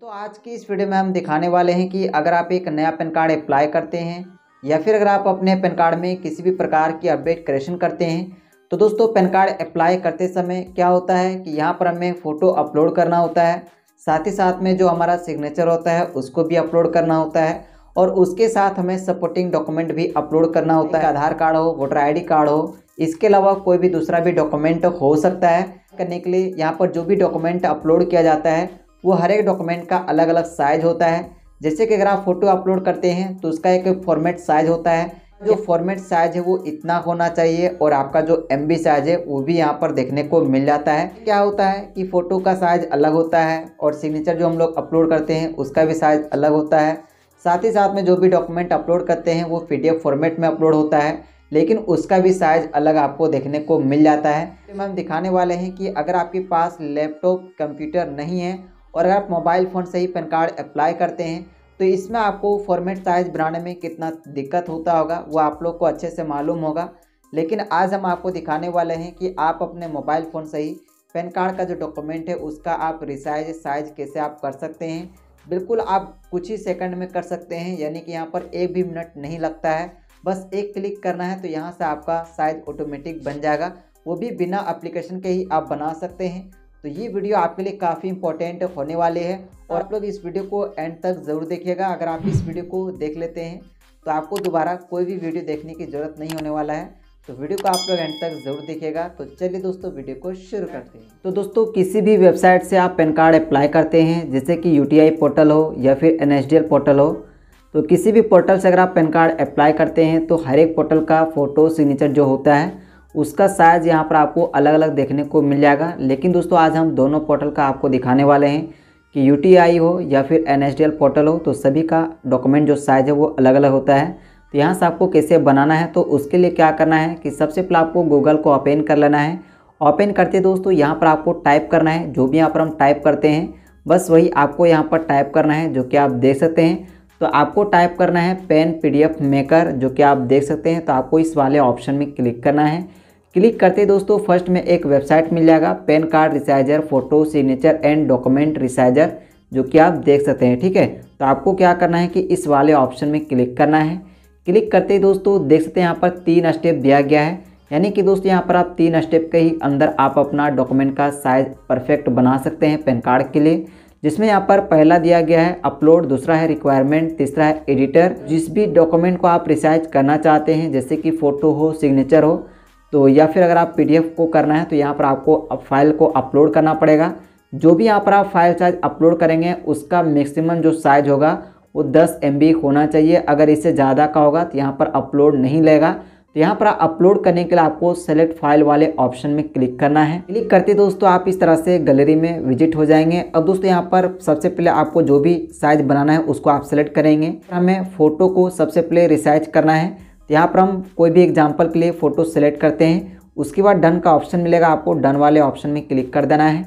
तो आज की इस वीडियो में हम दिखाने वाले हैं कि अगर आप एक नया पैन कार्ड अप्लाई करते हैं या फिर अगर आप अपने पैन कार्ड में किसी भी प्रकार की अपडेट क्रिएशन करते हैं तो दोस्तों पैन कार्ड अप्लाई करते समय क्या होता है कि यहाँ पर हमें फ़ोटो अपलोड करना होता है साथ ही साथ में जो हमारा सिग्नेचर होता है उसको भी अपलोड करना होता है और उसके साथ हमें सपोर्टिंग डॉक्यूमेंट भी अपलोड करना होता है आधार कार्ड हो वोटर आईडी कार्ड हो इसके अलावा कोई भी दूसरा भी डॉक्यूमेंट हो सकता है करने के लिए यहाँ पर जो भी डॉक्यूमेंट अपलोड किया जाता है वो हर एक डॉक्यूमेंट का अलग अलग साइज होता है जैसे कि अगर आप फोटो अपलोड करते हैं तो उसका एक फॉर्मेट साइज होता है जो फॉर्मेट साइज है वो इतना होना चाहिए और आपका जो एम साइज है वो भी यहाँ पर देखने को मिल जाता है क्या होता है कि फ़ोटो का साइज अलग होता है और सिग्नेचर जो हम लोग अपलोड करते हैं उसका भी साइज अलग होता है साथ ही साथ में जो भी डॉक्यूमेंट अपलोड करते हैं वो पी फॉर्मेट में अपलोड होता है लेकिन उसका भी साइज अलग आपको देखने को मिल जाता है तो हम दिखाने वाले हैं कि अगर आपके पास लैपटॉप कंप्यूटर नहीं है और अगर आप मोबाइल फ़ोन से ही पैन कार्ड अप्लाई करते हैं तो इसमें आपको फॉर्मेट साइज़ बनाने में कितना दिक्कत होता होगा वो आप लोग को अच्छे से मालूम होगा लेकिन आज हम आपको दिखाने वाले हैं कि आप अपने मोबाइल फ़ोन से ही पैन कार्ड का जो डॉक्यूमेंट है उसका आप रिसाइज साइज कैसे आप कर सकते हैं बिल्कुल आप कुछ ही सेकंड में कर सकते हैं यानी कि यहाँ पर एक भी मिनट नहीं लगता है बस एक क्लिक करना है तो यहाँ से आपका साइज ऑटोमेटिक बन जाएगा वो भी बिना एप्लीकेशन के ही आप बना सकते हैं तो ये वीडियो आपके लिए काफ़ी इंपॉर्टेंट होने वाले है और आप लोग इस वीडियो को एंड तक ज़रूर देखिएगा अगर आप इस वीडियो को देख लेते हैं तो आपको दोबारा कोई भी वीडियो देखने की ज़रूरत नहीं होने वाला है तो वीडियो को आप लोग एंड तक जरूर देखिएगा तो चलिए दोस्तों वीडियो को शुरू करते हैं तो दोस्तों किसी भी वेबसाइट से आप पैन कार्ड अप्लाई करते हैं जैसे कि यू पोर्टल हो या फिर एन पोर्टल हो तो किसी भी पोर्टल से अगर आप पैन कार्ड अप्लाई करते हैं तो हर एक पोर्टल का फ़ोटो सिग्नेचर जो होता है उसका साइज़ यहाँ पर आपको अलग अलग देखने को मिल जाएगा लेकिन दोस्तों आज हम दोनों पोर्टल का आपको दिखाने वाले हैं कि यू हो या फिर एन पोर्टल हो तो सभी का डॉक्यूमेंट जो साइज़ है वो अलग अलग होता है तो यहाँ से आपको कैसे बनाना है तो उसके लिए क्या करना है कि सबसे पहले आपको गूगल को ओपन कर लेना है ओपन करते दोस्तों यहाँ पर आपको टाइप करना है जो भी यहाँ पर हम टाइप करते हैं बस वही आपको यहाँ पर टाइप करना है जो कि आप देख सकते हैं तो आपको टाइप करना है पेन पी मेकर जो कि आप देख सकते हैं तो आपको इस वाले ऑप्शन में क्लिक करना है क्लिक करते दोस्तों फर्स्ट में एक वेबसाइट मिल जाएगा PAN card resizer photo signature and document resizer जो कि आप देख सकते हैं ठीक है तो आपको क्या करना है कि इस वाले ऑप्शन में क्लिक करना है क्लिक करते ही दोस्तों देख सकते हैं यहाँ पर तीन स्टेप दिया गया है यानी कि दोस्तों यहाँ पर आप तीन स्टेप के ही अंदर आप अपना डॉक्यूमेंट का साइज परफेक्ट बना सकते हैं पैन कार्ड के लिए जिसमें यहाँ पर पहला दिया गया है अपलोड दूसरा है रिक्वायरमेंट तीसरा है एडिटर जिस भी डॉक्यूमेंट को आप रिसाइज करना चाहते हैं जैसे कि फ़ोटो हो सिग्नेचर हो तो या फिर अगर आप पी को करना है तो यहाँ पर आपको फाइल को अपलोड करना पड़ेगा जो भी यहाँ पर आप फाइल साइज अपलोड करेंगे उसका मैक्सिमम जो साइज होगा वो 10 एम होना चाहिए अगर इससे ज़्यादा का होगा तो यहाँ पर अपलोड नहीं लेगा तो यहाँ पर अपलोड करने के लिए आपको सेलेक्ट फाइल वाले ऑप्शन में क्लिक करना है क्लिक करते दोस्तों आप इस तरह से गैलरी में विजिट हो जाएंगे अब दोस्तों यहाँ पर सबसे पहले आपको जो भी साइज बनाना है उसको आप सेलेक्ट करेंगे हमें फ़ोटो को सबसे पहले रिसाइज करना है तो यहाँ पर हम कोई भी एग्जाम्पल के लिए फ़ोटो सेलेक्ट करते हैं उसके बाद डन का ऑप्शन मिलेगा आपको डन वाले ऑप्शन में क्लिक कर देना है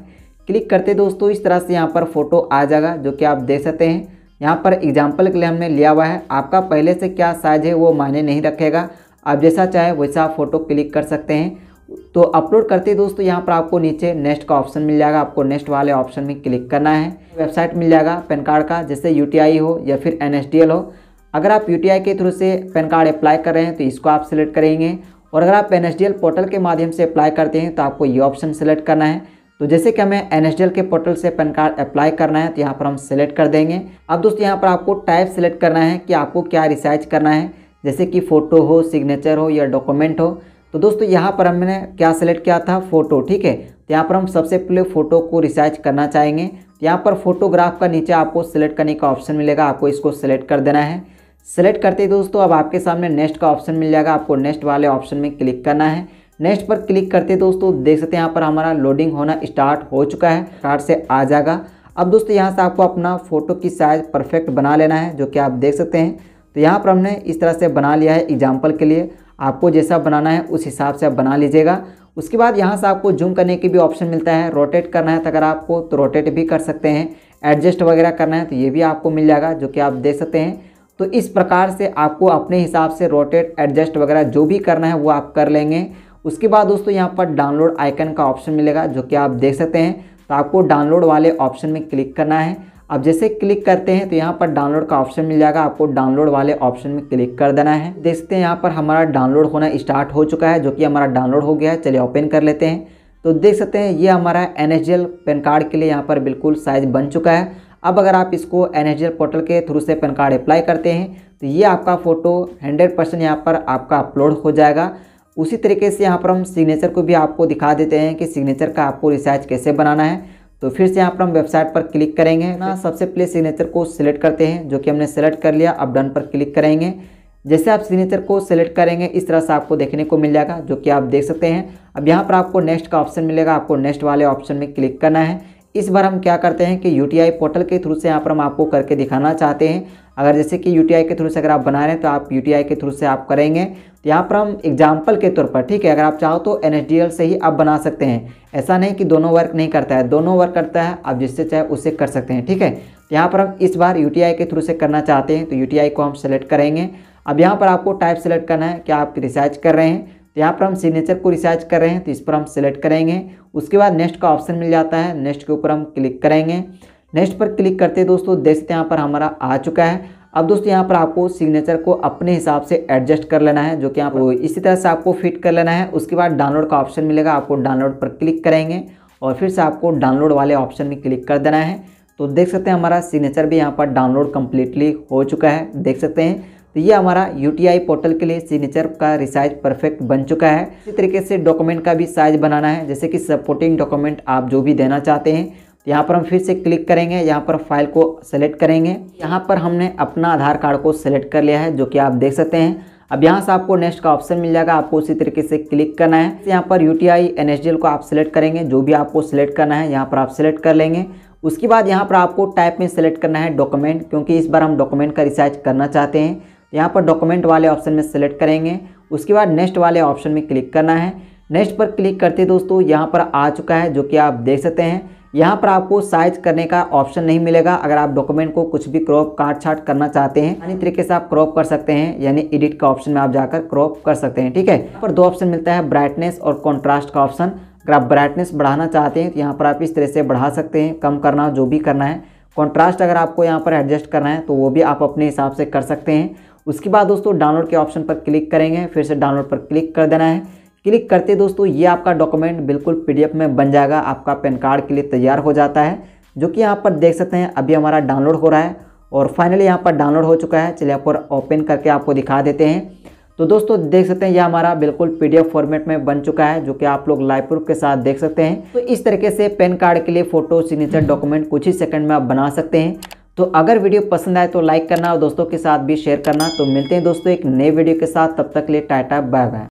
क्लिक करते दोस्तों इस तरह से यहाँ पर फ़ोटो आ जाएगा जो कि आप देख सकते हैं यहाँ पर एग्जाम्पल के लिए हमने लिया हुआ है आपका पहले से क्या साइज है वो मायने नहीं रखेगा आप जैसा चाहे वैसा आप फ़ोटो क्लिक कर सकते हैं तो अपलोड करते दोस्तों यहाँ पर आपको नीचे नेक्स्ट का ऑप्शन मिल जाएगा आपको नेक्स्ट वाले ऑप्शन में क्लिक करना है वेबसाइट मिल जाएगा पैन कार्ड का जैसे यू हो या फिर एन हो अगर आप यू के थ्रू से पैन कार्ड अप्लाई कर रहे हैं तो इसको आप सिलेक्ट करेंगे और अगर आप एन पोर्टल के माध्यम से अप्लाई करते हैं तो आपको ये ऑप्शन सेलेक्ट करना है तो जैसे कि हमें एन के पोर्टल से पैन कार्ड अप्लाई करना है तो यहाँ पर हम सिलेक्ट कर देंगे अब दोस्तों यहाँ पर आपको टाइप सेलेक्ट करना है कि आपको क्या रिसर्च करना है जैसे कि फ़ोटो हो सिग्नेचर हो या डॉक्यूमेंट हो तो दोस्तों यहाँ पर हमने क्या सेलेक्ट किया था फ़ोटो ठीक है तो यहाँ पर हम सबसे पहले फ़ोटो को रिसर्च करना चाहेंगे तो यहाँ पर फोटोग्राफ का नीचे आपको सिलेक्ट करने का ऑप्शन मिलेगा आपको इसको सिलेक्ट कर देना है सेलेक्ट करते ही दोस्तों अब आपके सामने नेक्स्ट का ऑप्शन मिल जाएगा आपको नेक्स्ट वाले ऑप्शन में क्लिक करना है नेक्स्ट पर क्लिक करते दोस्तों देख सकते हैं यहाँ पर हमारा लोडिंग होना स्टार्ट हो चुका है कार्ड से आ जाएगा अब दोस्तों यहाँ से आपको अपना फ़ोटो की साइज़ परफेक्ट बना लेना है जो कि आप देख सकते हैं तो यहाँ पर हमने इस तरह से बना लिया है एग्जाम्पल के लिए आपको जैसा बनाना है उस हिसाब से आप बना लीजिएगा उसके बाद यहाँ से आपको जूम करने की भी ऑप्शन मिलता है रोटेट करना है तो अगर आपको तो रोटेट भी कर सकते हैं एडजस्ट वगैरह करना है तो ये भी आपको मिल जाएगा जो कि आप देख सकते हैं तो इस प्रकार से आपको अपने हिसाब से रोटेट एडजस्ट वगैरह जो भी करना है वो आप कर लेंगे उसके बाद दोस्तों यहाँ पर डाउनलोड आइकन का ऑप्शन मिलेगा जो कि आप देख सकते हैं तो आपको डाउनलोड वाले ऑप्शन में क्लिक करना है अब जैसे क्लिक करते हैं तो यहाँ पर डाउनलोड का ऑप्शन मिल जाएगा आपको डाउनलोड वाले ऑप्शन में क्लिक कर देना है देख सकते हैं यहाँ पर हमारा डाउनलोड होना स्टार्ट हो चुका है जो कि हमारा डाउनलोड हो गया है चलिए ओपन कर लेते हैं तो देख सकते हैं ये हमारा एन पैन कार्ड के लिए यहाँ पर बिल्कुल साइज बन चुका है अब अगर आप इसको एन पोर्टल के थ्रू से पैन कार्ड अप्लाई करते हैं तो ये आपका फ़ोटो हंड्रेड परसेंट यहाँ पर आपका अपलोड हो जाएगा उसी तरीके से यहाँ पर हम सिग्नेचर को भी आपको दिखा देते हैं कि सिग्नेचर का आपको रिसर्च कैसे बनाना है तो फिर से यहाँ पर हम वेबसाइट पर क्लिक करेंगे ना सबसे पहले सिग्नेचर को सिलेक्ट करते हैं जो कि हमने सेलेक्ट कर लिया अब डन पर क्लिक करेंगे जैसे आप सिग्नेचर को सेलेक्ट करेंगे इस तरह से आपको देखने को मिल जाएगा जो कि आप देख सकते हैं अब यहाँ पर आपको नेक्स्ट का ऑप्शन मिलेगा आपको नेक्स्ट वाले ऑप्शन में क्लिक करना है इस बार हम क्या करते हैं कि यू पोर्टल के थ्रू से यहाँ पर हम आपको करके दिखाना चाहते हैं अगर जैसे कि यू के थ्रू से अगर आप बना रहे हैं तो आप यू के थ्रू से आप करेंगे तो यहाँ पर हम एग्जाम्पल के तौर पर ठीक है अगर आप चाहो तो एन से ही आप बना सकते हैं ऐसा नहीं कि दोनों वर्क नहीं करता है दोनों वर्क करता है आप जिससे चाहे उससे कर सकते हैं ठीक है तो यहाँ पर हम इस बार यू के थ्रू से करना चाहते हैं तो यू को हम सेलेक्ट करेंगे अब यहाँ पर आपको टाइप सेलेक्ट करना है कि आप रिसर्च कर रहे हैं तो यहाँ पर हम सिग्नेचर को रिसर्च कर रहे हैं तो इस पर हम सेलेक्ट करेंगे उसके बाद नेक्स्ट का ऑप्शन मिल जाता है नेक्स्ट के ऊपर हम क्लिक करेंगे नेक्स्ट पर क्लिक करते दोस्तों देख सकते यहाँ पर हमारा आ चुका है अब दोस्तों यहाँ पर आपको सिग्नेचर को अपने हिसाब से एडजस्ट कर लेना है जो कि यहाँ पर इसी तरह से आपको फिट कर लेना है उसके बाद डाउनलोड का ऑप्शन मिलेगा आपको डाउनलोड पर क्लिक करेंगे और फिर से आपको डाउनलोड वाले ऑप्शन में क्लिक कर देना है तो देख सकते हैं हमारा सिग्नेचर भी यहाँ पर डाउनलोड कम्प्लीटली हो चुका है देख सकते हैं तो ये हमारा यू पोर्टल के लिए सिग्नेचर का रिसाइज परफेक्ट बन चुका है इसी तरीके से डॉक्यूमेंट का भी साइज बनाना है जैसे कि सपोर्टिंग डॉक्यूमेंट आप जो भी देना चाहते हैं तो यहाँ पर हम फिर से क्लिक करेंगे यहाँ पर फाइल को सेलेक्ट करेंगे यहाँ पर हमने अपना आधार कार्ड को सेलेक्ट कर लिया है जो कि आप देख सकते हैं अब यहाँ से आपको नेक्स्ट का ऑप्शन मिल जाएगा आपको उसी तरीके से क्लिक करना है यहाँ पर यू टी को आप सेलेक्ट करेंगे जो भी आपको सेलेक्ट करना है यहाँ पर आप सेलेक्ट कर लेंगे उसके बाद यहाँ पर आपको टाइप में सेलेक्ट करना है डॉक्यूमेंट क्योंकि इस बार हम डॉक्यूमेंट का रिसर्च करना चाहते हैं तो यहाँ पर डॉक्यूमेंट वाले ऑप्शन में सेलेक्ट करेंगे उसके बाद नेक्स्ट वाले ऑप्शन में क्लिक करना है नेक्स्ट पर क्लिक करते दोस्तों यहाँ पर आ चुका है जो कि आप देख सकते हैं यहाँ पर आपको साइज करने का ऑप्शन नहीं मिलेगा अगर आप डॉक्यूमेंट को कुछ भी क्रॉप काट छाट करना चाहते हैं अन्य तरीके से आप क्रॉप कर सकते हैं यानी एडिट का ऑप्शन में आप जाकर क्रॉप कर सकते हैं ठीक है यहाँ पर दो ऑप्शन मिलता है ब्राइटनेस और कॉन्ट्रास्ट का ऑप्शन अगर आप ब्राइटनेस बढ़ाना चाहते हैं तो यहाँ पर आप इस तरह से बढ़ा सकते हैं कम करना जो भी करना है कॉन्ट्रास्ट अगर आपको यहाँ पर एडजस्ट करना है तो वो भी आप अपने हिसाब से कर सकते हैं उसके बाद दोस्तों डाउनलोड के ऑप्शन पर क्लिक करेंगे फिर से डाउनलोड पर क्लिक कर देना है क्लिक करते दोस्तों ये आपका डॉक्यूमेंट बिल्कुल पी में बन जाएगा आपका पैन कार्ड के लिए तैयार हो जाता है जो कि यहाँ पर देख सकते हैं अभी हमारा डाउनलोड हो रहा है और फाइनली यहाँ पर डाउनलोड हो चुका है चलिए आप ओपन करके आपको दिखा देते हैं तो दोस्तों देख सकते हैं यह हमारा बिल्कुल पीडीएफ फॉर्मेट में बन चुका है जो कि आप लोग लाइव प्रूफ के साथ देख सकते हैं तो इस तरीके से पेन कार्ड के लिए फोटो सिग्नेचर डॉक्यूमेंट कुछ ही सेकंड में आप बना सकते हैं तो अगर वीडियो पसंद आए तो लाइक करना और दोस्तों के साथ भी शेयर करना तो मिलते हैं दोस्तों एक नए वीडियो के साथ तब तक लिए टाटा बाय बाय